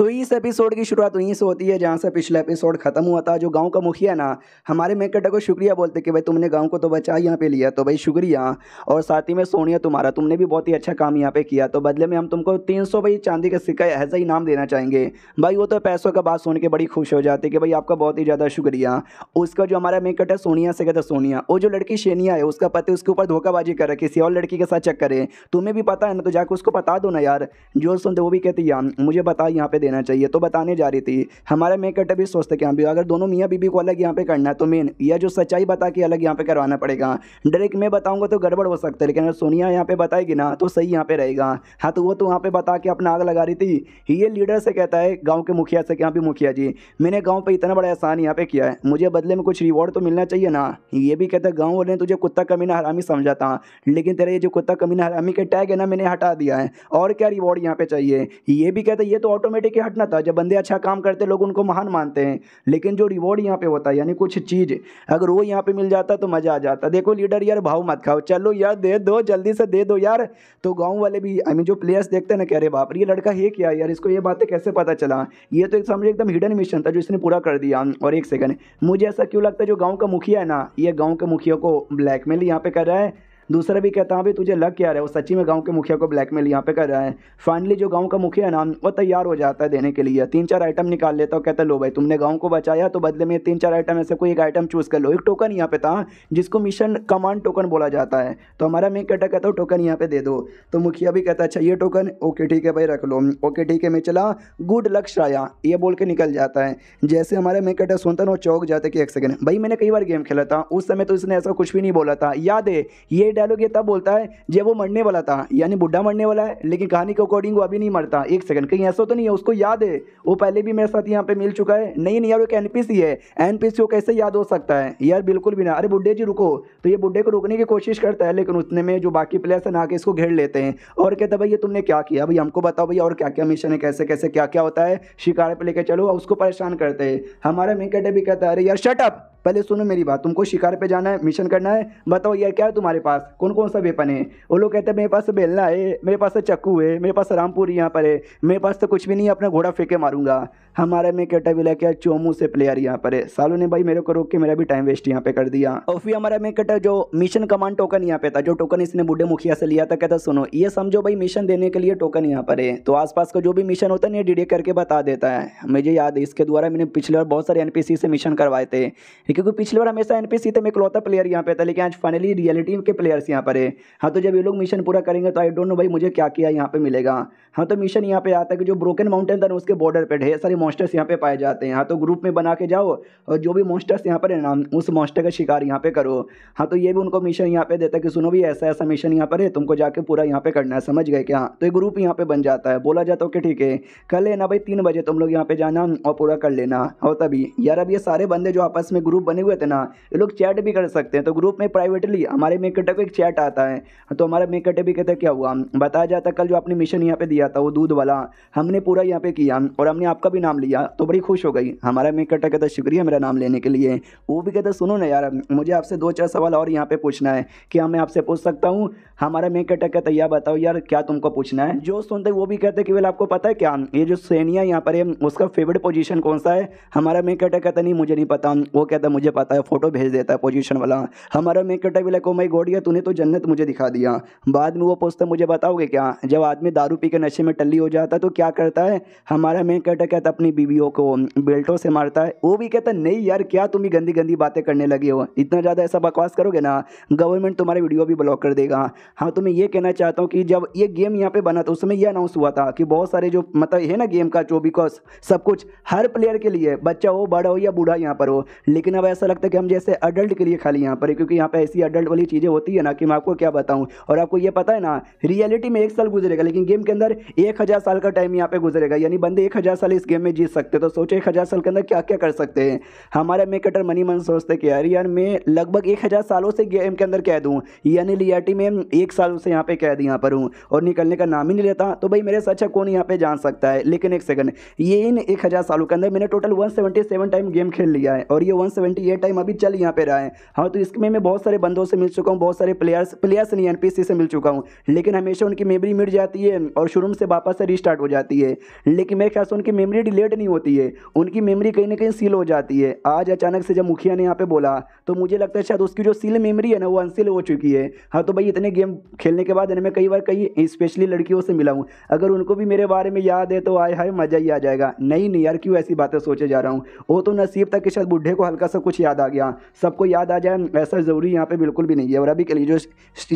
तो इस एपिसोड की शुरुआत वहीं से होती है जहाँ से पिछला एपिसोड खत्म हुआ था जो गाँव का मुखिया ना हमारे मेकटा को शुक्रिया बोलते कि भाई तुमने गाँव को तो बचा यहाँ पे लिया तो भाई शुक्रिया और साथ ही में सोनिया तुम्हारा तुमने भी बहुत ही अच्छा काम यहाँ पे किया तो बदले में हम तुमको तीन सौ भाई चांदी का सिक्का ऐसा ही नाम देना चाहेंगे भाई वो तो पैसों का बात सुन के बड़ी खुश हो जाती है कि भाई आपका बहुत ही ज़्यादा शुक्रिया उसका जो हमारा मेकट है सोनिया से कहता सोनिया वो जो लड़की शेनिया है उसका पति उसके ऊपर धोखाबाजी करे किसी और लड़की के साथ चेक करे तुम्हें भी पता है ना तो जाकर उसको बता दो ना यार जो सुनते वो भी कहती यार मुझे बता यहाँ पे देना चाहिए तो बताने जा रही थी हमारे मेक कट भी सोचते कि हाँ भी अगर दोनों मियाँ बीबी को अलग यहाँ पे करना है तो मेन यह जो सच्चाई बता के अलग यहाँ पे करवाना पड़ेगा डायरेक्ट मैं बताऊँगा तो गड़बड़ हो सकता है लेकिन अगर सोनिया यहाँ पे बताएगी ना तो सही यहाँ पे रहेगा हाँ तो वो तो वहाँ पे बता के अपना आग लगा रही थी ये लीडर से कहता है गाँव के मुखिया से कि हाँ मुखिया जी मैंने गाँव पर इतना बड़ा एहसान यहाँ पे किया है मुझे बदले में कुछ रिवॉर्ड तो मिलना चाहिए ना ये भी कहता है गाँव वाले ने तुझे कुत्ता कमीना हरामी समझा था लेकिन तेरा ये जो कुत्ता कमीना हरामी के टैग है ना मैंने हटा दिया है और क्या रिवॉर्ड यहाँ पे चाहिए ये भी कहता है ये तो ऑटोमेटिक के हटना था जब बंदे अच्छा काम करते लोग उनको महान मानते हैं लेकिन जो रिवॉर्ड यहाँ पे होता है यानी कुछ चीज़ अगर वो यहाँ पे मिल जाता तो मज़ा आ जाता देखो लीडर यार भाव मत खाओ चलो यार दे दो जल्दी से दे दो यार तो गाँव वाले भी आई मीन जो प्लेयर्स देखते ना कह रहे बाप ये लड़का है क्या यार इसको ये बातें कैसे पता चला ये तो एक समझे एकदम हिडन मिशन था जो इसने पूरा कर दिया और एक सेकंड मुझे ऐसा क्यों लगता है जो गाँव का मुखिया है ना ये गाँव के मुखिया को ब्लैकमेल यहाँ पे कर रहा है दूसरा भी कहता है भाई तुझे लग क्या रहा है वो सच्ची में गाँव के मुखिया को ब्लैकमेल यहाँ पे कर रहा है फाइनली जो गाँव का मुखिया है ना वो तैयार हो जाता है देने के लिए तीन चार आइटम निकाल लेता हूँ कहता लो भाई तुमने गाँव को बचाया तो बदले में तीन चार आइटम ऐसे कोई एक आइटम चूज़ कर लो एक टोकन यहाँ पे था जिसको मिशन कमांड टोकन बोला जाता है तो हमारा मैं कहता कहता हूँ टोकन यहाँ पे दे दो तो मुखिया भी कहता अच्छा ये टोकन ओके ठीक है भाई रख लो ओके ठीक है मैं चला गुड लक श्राया ये बोल के निकल जाता है जैसे हमारा मैं कहता सुनता ना चौक जाते कि एक सेकेंड भाई मैंने कई बार गेम खेला था उस समय तो इसने ऐसा कुछ भी नहीं बोला था याद है ये डायलॉग ये तब बोलता है जब वो मरने वाला था यानी बुढ़ा मरने वाला है लेकिन कहानी के अकॉर्डिंग वो अभी नहीं मरता एक सेकंड कहीं ऐसा तो नहीं है उसको याद है वो पहले भी मेरे साथ यहाँ पे मिल चुका है नहीं नहीं यार एक एनपीसी है एनपीसी को कैसे याद हो सकता है यार बिल्कुल भी ना अरे बुढ़े जी रुको तो ये बुढ़े को रोकने की कोशिश करता है लेकिन उतने में जो बाकी प्लेयर्स है ना के इसको घेर लेते हैं और कहते भाई ये तुमने क्या किया भाई हमको बताओ भाई और क्या क्या मिशन है कैसे कैसे क्या क्या होता है शिकार पर लेकर चलो उसको परेशान करते हैं हमारा मेन कैटे भी कहता है अरे यार शटअप पहले सुनो मेरी बात तुमको शिकार पे जाना है मिशन करना है बताओ यार क्या है तुम्हारे पास कौन कौन सा वेपन है वो लोग कहते हैं मेरे पास बेलना है मेरे पास तो चक्कू है मेरे पास रामपुर यहाँ पर है मेरे पास तो कुछ भी नहीं है अपना घोड़ा फेंके मारूंगा हमारे में कहता है क्या चोमू से प्लेयर यहाँ पर है सालों ने भाई मेरे को रोक के मेरा भी टाइम वेस्ट यहाँ पे कर दिया और फिर हमारा में कहता जो मिशन कमांड टोकन यहाँ पे था जो टोकन इसने बूढ़े मुखिया से लिया था कहता सुनो ये समझो भाई मिशन देने के लिए टोकन यहाँ पर है तो आसपास का जो भी मिशन होता है ना डिडे करके बता देता है मुझे याद है इसके द्वारा मैंने पिछले बार बहुत सारे एनपीसी से मिशन करवाए थे है क्योंकि पिछले बार हमेशा एनपीसी थे मेकलौता प्लेयर यहाँ पे था लेकिन आज फाइनली रियलिटी के प्लेयर्स यहाँ पर है हाँ तो जब ये लोग मिशन पूरा करेंगे तो आई डोंट नो भाई मुझे क्या किया यहाँ पे मिलेगा हाँ तो मिशन यहाँ पे आता है कि जो ब्रोकन माउंटेन था उसके बॉर्डर पर ढेर सारे मॉस्टर्स यहाँ पे पाए जाते हैं हाँ तो ग्रुप में बना के जाओ और जो भी मॉस्टर्स यहाँ पर है ना उस मॉस्टर का शिकार यहाँ पे करो हाँ तो ये भी उनको मिशन यहाँ पे देता है कि सुनो भी ऐसा ऐसा मिशन यहाँ पर है तुमको जाके पूरा यहाँ पे करना है समझ गए क्या तो ये ग्रुप यहाँ पे बन जाता है बोला जाता है कि ठीक है कर लेना भाई तीन बजे तुम लोग यहाँ पे जाना और पूरा कर लेना और हाँ, तभी यार अब ये सारे बंदे जो आपस में ग्रुप ग्रुप बने हुए थे ना ये लोग चैट भी कर सकते हैं तो ग्रुप में प्राइवेटली हमारे मेकटे को एक चैट आता है तो हमारे मेकटे भी कहते क्या हुआ बताया जाता कल जो आपने मिशन यहाँ पे दिया था वो दूध वाला हमने पूरा यहाँ पे किया और हमने आपका भी नाम लिया तो बड़ी खुश हो गई हमारा मेकटा कहता शुक्रिया मेरा नाम लेने के लिए वो भी कहते सुनो ना यार मुझे आपसे दो चार सवाल और यहाँ पे पूछना है क्या मैं आपसे पूछ सकता हूँ हमारा मेकटा कहता यह बताओ यार क्या तुमको पूछना है जो सुनते वो भी कहते कि वे आपको पता है क्या ये जो सैनिया यहाँ पर है उसका फेवरेट पोजीशन कौन सा है हमारा मेकटा कहता नहीं मुझे नहीं पता वो कहता है मुझे पता है फोटो भेज देता है पोजीशन वाला हमारा मैं कटा भी लाइको मई गोडिया तूने तो जन्नत मुझे दिखा दिया बाद में वो पूछता मुझे बताओगे क्या जब आदमी दारू पी के नशे में टल्ली हो जाता है तो क्या करता है हमारा मैं कटा कहता अपनी बीवियों को बेल्टों से मारता है वो भी कहता नहीं यार क्या तुम ही गंदी गंदी बातें करने लगे हो इतना ज़्यादा ऐसा बकवास करोगे ना गवर्नमेंट तुम्हारे वीडियो भी ब्लॉक कर देगा हाँ तो मैं ये कहना चाहता हूँ कि जब ये गेम यहाँ पे बना था उस समय ये अनाउंस हुआ था कि बहुत सारे जो मतलब है ना गेम का जो भी सब कुछ हर प्लेयर के लिए बच्चा हो बड़ा हो या बूढ़ा यहाँ पर हो लेकिन अब ऐसा लगता है कि हम जैसे अडल्ट के लिए खाली यहाँ पर क्योंकि यहाँ पर ऐसी अडल्ट वाली चीज़ें होती है ना कि मैं आपको क्या बताऊँ और आपको ये पता है ना रियलिटी में एक साल गुजरेगा लेकिन गेम के अंदर एक हज़ार साल का टाइम यहाँ पर गुजरेगा यानी बंदे एक हज़ार साल इस गेम में जीत सकते तो सोचे एक हज़ार साल के अंदर क्या क्या कर सकते हैं हमारे मेकटर मनी मन सोचते कि यार यार मैं लगभग एक सालों से गेम के अंदर कैद हूँ यानी रियलिटी में एक साल से यहाँ पे कैद यहाँ पर हूँ और निकलने का नाम ही नहीं लेता तो भाई मेरे से अच्छा कौन यहाँ पर जान सकता है लेकिन एक सेकंड ये इन एक हज़ार सालों के अंदर मैंने टोटल वन टाइम गेम खेल लिया है और ये वन ट्वेंटी ये टाइम अभी चल यहाँ पे रहा है हाँ तो इसमें मैं बहुत सारे बंदों से मिल चुका हूँ बहुत सारे प्लेयर्स प्लेयर्स नहीं एनपीसी से मिल चुका हूँ लेकिन हमेशा उनकी मेमरी मिट जाती है और शुरू से वापस से रिस्टार्ट हो जाती है लेकिन मेरे ख्याल से उनकी मेमरी डिलेट नहीं होती है उनकी मेमरी कहीं ना कहीं सील हो जाती है आज अचानक से जब मुखिया ने यहाँ पर बोला तो मुझे लगता है शायद उसकी जो सील मेमरी है ना वो अनसील हो चुकी है हाँ तो भाई इतने गेम खेलने के बाद इनमें कई बार कई स्पेशली लड़कियों से मिला हूँ अगर उनको भी मेरे बारे में याद है तो आए हाय मज़ा ही आ जाएगा नहीं नहीं यार क्यों ऐसी बातें सोचे जा रहा हूँ वो तो नसीब तक के शायद बुढ़े को हल्का सा कुछ याद आ गया सबको याद आ जाए ऐसा ज़रूरी यहाँ पे बिल्कुल भी नहीं है और अभी के लिए जो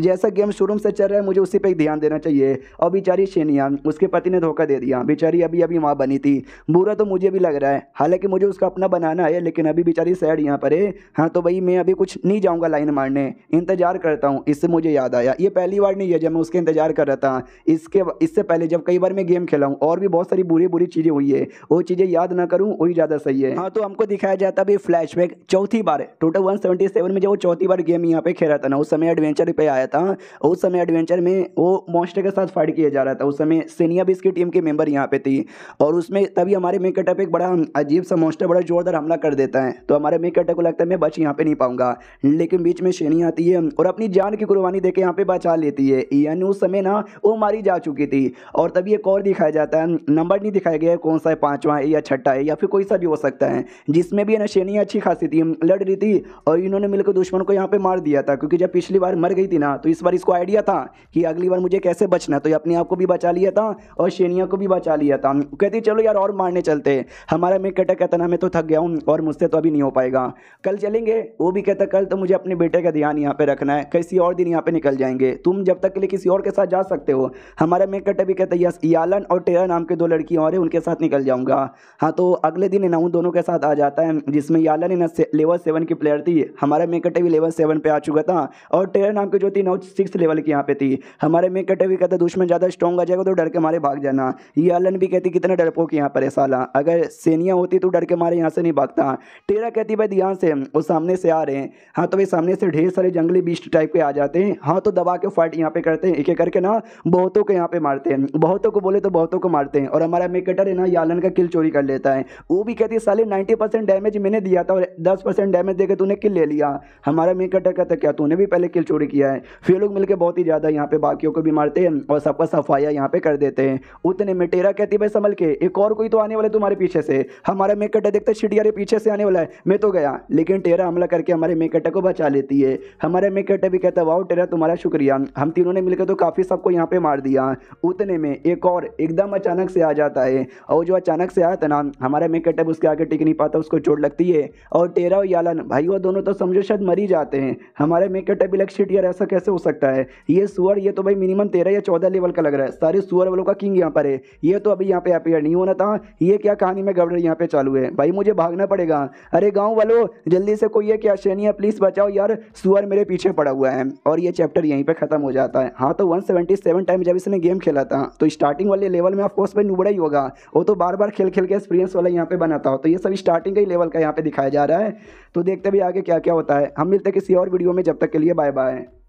जैसा गेम शुरू से चल रहा है मुझे उसी पर ध्यान देना चाहिए और बेचारी शेनिया उसके पति ने धोखा दे दिया बेचारी अभी अभी वहाँ बनी थी बुरा तो मुझे भी लग रहा है हालांकि मुझे उसका अपना बनाना है लेकिन अभी बेचारी सैड यहाँ पर है हाँ तो भाई मैं अभी कुछ नहीं जाऊँगा लाइन मारने इंतजार करता हूँ इससे मुझे याद आया ये पहली बार नहीं है जब मैं उसके इंतजार कर रहा था इसके इससे पहले जब कई बार मैं गेम खेला हूँ और भी बहुत सारी बुरी बुरी चीज़ें हुई है वो चीज़ें याद ना करूँ वही ज़्यादा सही है हाँ तो हमको दिखाया जाता है फ्लैशबैक चौथी बार टोटल 177 में जब वो चौथी बार गेम यहाँ पे रहा था ना उस समय एडवेंचर पे आया था उस समय एडवेंचर में वो मॉन्स्टर के साथ फाइट किया जा रहा था उस समय सीनिया भी इसकी टीम के मेंबर यहाँ पे थी और उसमें तभी हमारे मेक कटअप एक बड़ा अजीब सा मॉन्स्टर बड़ा जोरदार हमला कर देता है तो हमारे मेक कटअप को लगता है मैं बच यहाँ पर नहीं पाऊंगा लेकिन बीच में शेनी आती है और अपनी जान की कुर्बानी देकर यहाँ पे बचा लेती है यानी उस समय ना वो मारी जा चुकी थी और तभी एक और दिखाया जाता है नंबर नहीं दिखाया गया कौन सा है पाँचवा है या छठा है या फिर कोई सा भी हो सकता है जिसमें भी है ना शेनी अच्छी खासी स्थिति लड़ रही थी और इन्होंने मिलकर दुश्मन को यहाँ पे मार दिया था क्योंकि जब पिछली बार मर गई थी ना तो इस बार इसको आइडिया था कि अगली बार मुझे कैसे बचना तो ये अपने आप को भी बचा लिया था और शेनिया को भी बचा लिया था कहती चलो यार और मारने चलते हमारा मैं कहता कहता ना मैं तो थक गया हूँ और मुझसे तो अभी नहीं हो पाएगा कल चलेंगे वो भी कहता कल तो मुझे अपने बेटे का ध्यान यहाँ पर रखना है किसी और दिन यहाँ पर निकल जाएंगे तुम जब तक के लिए किसी और के साथ जा सकते हो हमारा मैं कहता भी कहता यस यालन और टेरा नाम के दो लड़की और है उनके साथ निकल जाऊँगा हाँ तो अगले दिन ना उन दोनों के साथ आ जाता है जिसमें यालन ना से, लेवल सेवन की प्लेयर थी हमारे मेकटे भी लेवल सेवन पे आ चुका था और टेलर नाम की जो थी नौ सिक्स लेवल की यहाँ पे थी हमारे मेकटे भी कहता दुश्मन ज़्यादा स्ट्रॉन्ग आ जाएगा तो डर के मारे भाग जाना ये आलन भी कहती कितना डरपोक यहाँ पर है साला अगर सेनिया होती तो डर के मारे यहाँ से नहीं भागता टेरा कहती भाई ध्यान से वो सामने से आ रहे हैं हाँ तो भाई सामने से ढेर सारे जंगली बीस्ट टाइप के आ जाते हैं हाँ तो दबा के फाइट यहाँ पे करते हैं एक एक करके ना बहुतों को यहाँ पे मारते हैं बहुतों को बोले तो बहुतों को मारते हैं और हमारा मेकटर है ना यालन का किल चोरी कर लेता है वो भी कहती है साले नाइन्टी परसेंट डैमेज मैंने दिया था और दस परसेंट डैमेज देकर तूने किल ले लिया हमारा मेन कटर कहता क्या तूने भी पहले किल चोरी किया है फिर लोग मिलकर बहुत ही ज़्यादा यहाँ पे बाकियों को भी मारते हैं और सबका सफाया यहाँ पे कर देते हैं उतने में टेरा कहती भाई संभल के एक और कोई तो आने वाले तुम्हारे पीछे से हमारा मेन कटर देखते छिट पीछे से आने वाला है मैं तो गया लेकिन टेरा हमला करके हमारे मेन कटर को बचा लेती है हमारे मेन कटर भी कहता वाह टेरा तुम्हारा शुक्रिया हम तीनों ने मिलकर तो काफ़ी सबको यहाँ पे मार दिया उतने में एक और एकदम अचानक से आ जाता है और जो अचानक से आया था ना हमारा मेन कटर उसके आगे टिक नहीं पाता उसको चोट लगती है और और टेरा और यालन भाई वो दोनों तो समझो शायद मरी जाते हैं हमारे मेकर टेबल ऐसा कैसे हो सकता है ये सुअर ये तो भाई मिनिमम तेरह या चौदह लेवल का लग रहा है सारे सुअर वालों का किंग यहाँ पर है ये तो अभी यहाँ पे अपेयर नहीं होना था ये क्या कहानी में गबड़र यहाँ पे चालू है भाई मुझे भागना पड़ेगा अरे गाँव वालों जल्दी से कोई है क्या श्रेणी है प्लीज़ बचाओ यार सुअर मेरे पीछे पड़ा हुआ है और ये चैप्टर यहीं पर ख़त्म हो जाता है हाँ तो वन टाइम जब इसने गेम खेला था तो स्टार्टिंग वाले लेवल में ऑफकोर्स भाई नुबड़ा ही होगा वो तो बार बार खेल खेल के एक्सपीरियंस वाला यहाँ पे बनाता हो तो ये सब स्टार्टिंग का ही लेवल का यहाँ पे दिखाया जा रहा है जाता है तो देखते भी आगे क्या क्या होता है हम मिलते किसी और वीडियो में जब तक के लिए बाय बाय